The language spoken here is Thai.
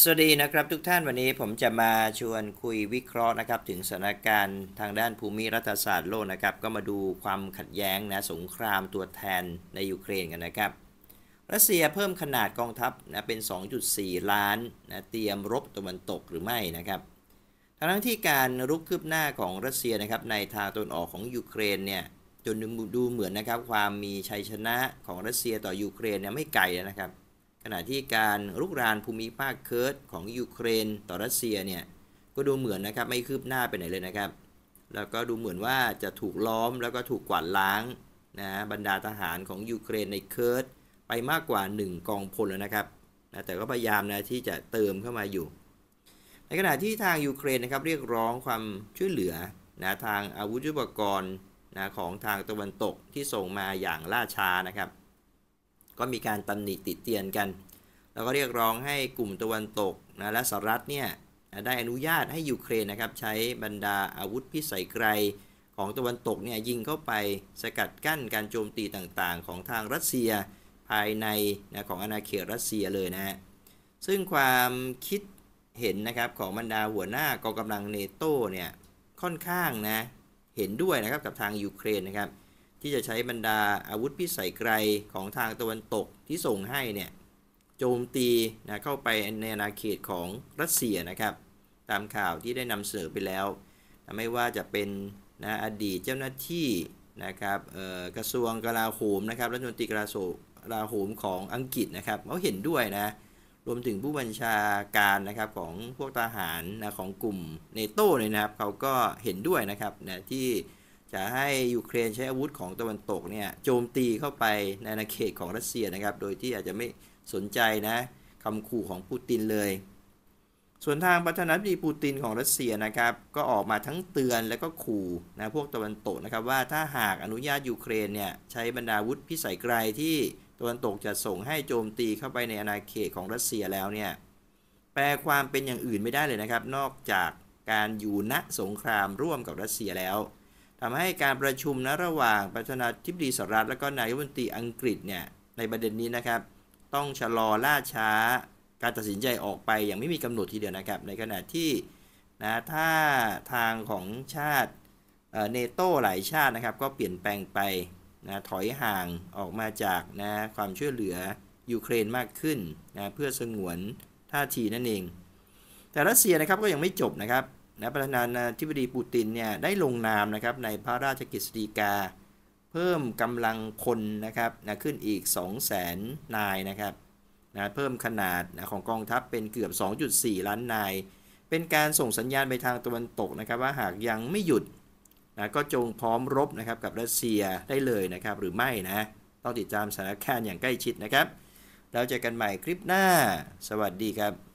สวัสดีนะครับ ทุกท่านวันนี้ผมจะมาชวนคุยวิเคราะห์นะครับถึงสถานการณ์ทางด้านภูมิรัฐศาสตร์โลกนะครับก็มาดูความขัดแย้งนะสงครามตัวแทนในยูเครนกันนะครับ รัสเซียเพิ่มขนาดกองทัพนะเป็น 2.4 ล้านนะเตรียมรบตะวันตกหรือไม่นะครับทั้งที่การรุกคืบหน้าของรัสเซียนะครับในทางตนออกของยูเครนเนี่ยจนดูเหมือนนะครับ ความมีชัยชนะของรัสเซียต่อยูเครนเนี่ยไม่ไกลนะครับขณะที่การลุกรานภูมิภาคเคิร์ดของยูเครนต่อรัสเซียเนี่ยก็ดูเหมือนนะครับไม่คืบหน้าไปไหนเลยนะครับ แล้วก็ดูเหมือนว่าจะถูกล้อมแล้วก็ถูกกวาดล้างนะบรรดาทหารของยูเครนในเคิร์ดไปมากกว่า 1 กองพลแล้วนะครับนะแต่ก็พยายามนะที่จะเติมเข้ามาอยู่ ในขณะที่ทางยูเครนนะครับเรียกร้องความช่วยเหลือนะทางอาวุธยุทโธปกรณ์นะของทางตะวันตกที่ส่งมาอย่างล่าช้านะครับก็มีการตำหนิติเตียนกัน แล้วก็เรียกร้องให้กลุ่มตะวันตกนะและสหรัฐเนี่ยได้อนุญาตให้ยูเครนนะครับ ใช้บรรดาอาวุธพิสัยไกลของตะวันตกเนี่ยยิงเข้าไปสกัดกั้นการโจมตีต่างๆของทางรัสเซียภายในนะของอาณาเขตรัสเซียเลยนะฮะ ซึ่งความคิดเห็นนะครับของบรรดาหัวหน้ากองกำลังเนโตเนี่ยค่อนข้างนะเห็นด้วยนะครับกับทางยูเครนนะครับที่จะใช้บรรดาอาวุธพิสัยไกลของทางตะวันตกที่ส่งให้เนี่ยโจมตีนะเข้าไปในอาณาเขตของรัสเซียนะครับตามข่าวที่ได้นำเสนอไปแล้วนะไม่ว่าจะเป็นนะอดีตเจ้าหน้าที่นะครับกระทรวงกลาโหมนะครับรัฐมนตรีกลาโลาโหมของอังกฤษนะครับเขาเห็นด้วยนะรวมถึงผู้บัญชาการนะครับของพวกทหารนะของกลุ่มเนโต้เนี่ยนะครับเขาก็เห็นด้วยนะครับนะที่จะให้ยูเครนใช้อาวุธของตะวันตกเนี่ยโจมตีเข้าไปในอาณาเขตของรัสเซียนะครับ โดยที่อาจจะไม่สนใจนะคำขู่ของปูตินเลย ส่วนทางประธานาธิบดีปูตินของรัสเซียนะครับ ก็ออกมาทั้งเตือนและก็ขู่นะพวกตะวันตกนะครับ ว่าถ้าหากอนุญาตยูเครนเนี่ยใช้บรรดาวุธพิสัยไกลที่ตะวันตกจะส่งให้โจมตีเข้าไปในอาณาเขตของรัสเซียแล้วเนี่ยแปลความเป็นอย่างอื่นไม่ได้เลยนะครับ นอกจากการอยู่ณสงครามร่วมกับรัสเซียแล้วทำให้การประชุมนะระหว่างประธานาธิบดีสหรัฐ และก็นายกรัฐมนตรีอังกฤษเนี่ยในประเด็นนี้นะครับ ต้องชะลอล่าช้าการตัดสินใจออกไปอย่างไม่มีกำหนดทีเดียวนะครับ ในขณะที่นะถ้าทางของชาติเนโต้หลายชาตินะครับ ก็เปลี่ยนแปลงไปนะถอยห่างออกมาจากนะความช่วยเหลือยูเครนมากขึ้นนะเพื่อสงวนท่าทีนั่นเอง แต่รัสเซียนะครับก็ยังไม่จบนะครับนะประธานาธิบดีปูตินเนี่ยได้ลงนามนะครับในพระราชกฤษฎีกา เพิ่มกำลังคนนะครับนะขึ้นอีก 2 0 0แสนนายนะครับนะเพิ่มขนาดนะของกองทัพเป็นเกือบ 2.4 ล้านนาย เป็นการส่งสัญญาณไปทางตะวันตกนะครับ ว่าหากยังไม่หยุดนะก็จงพร้อมรบนะครับกับรัสเซียได้เลยนะครับ หรือไม่นะต้องติดตามสถานการณ์อย่างใกล้ชิดนะครับแล้วเจอกันใหม่คลิปหน้าสวัสดีครับ